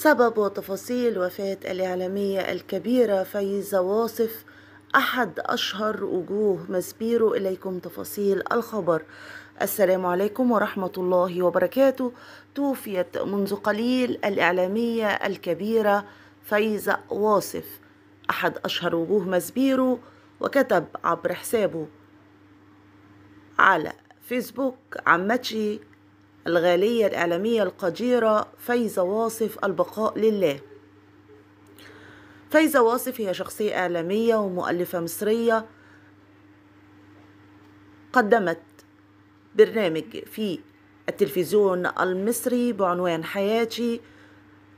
سبب وتفاصيل وفاة الإعلامية الكبيرة فايزة واصف أحد أشهر وجوه مسبيرو إليكم تفاصيل الخبر السلام عليكم ورحمة الله وبركاته توفيت منذ قليل الإعلامية الكبيرة فايزة واصف أحد أشهر وجوه مسبيرو وكتب عبر حسابه على فيسبوك عمتي الغالية الإعلامية القديرة فايزة واصف البقاء لله فايزة واصف هي شخصية إعلامية ومؤلفة مصرية قدمت برنامج في التلفزيون المصري بعنوان حياتي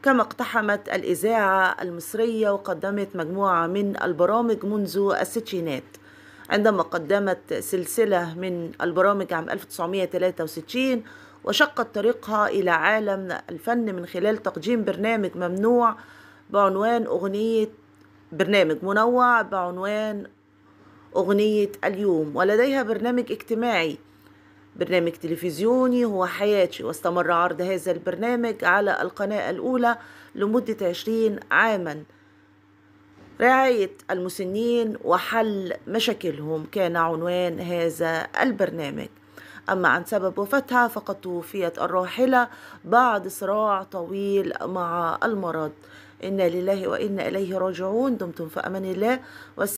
كما اقتحمت الإذاعة المصرية وقدمت مجموعة من البرامج منذ الستينات عندما قدمت سلسلة من البرامج عام 1963 وشقت طريقها إلى عالم الفن من خلال تقديم برنامج ممنوع بعنوان أغنية برنامج منوع بعنوان أغنية اليوم ولديها برنامج اجتماعي برنامج تلفزيوني هو حياتي واستمر عرض هذا البرنامج على القناة الأولى لمدة عشرين عاما رعاية المسنين وحل مشاكلهم كان عنوان هذا البرنامج أما عن سبب وفاتها فقد توفيت الراحلة بعد صراع طويل مع المرض إنا لله وإنا إليه راجعون دمتم في أمان الله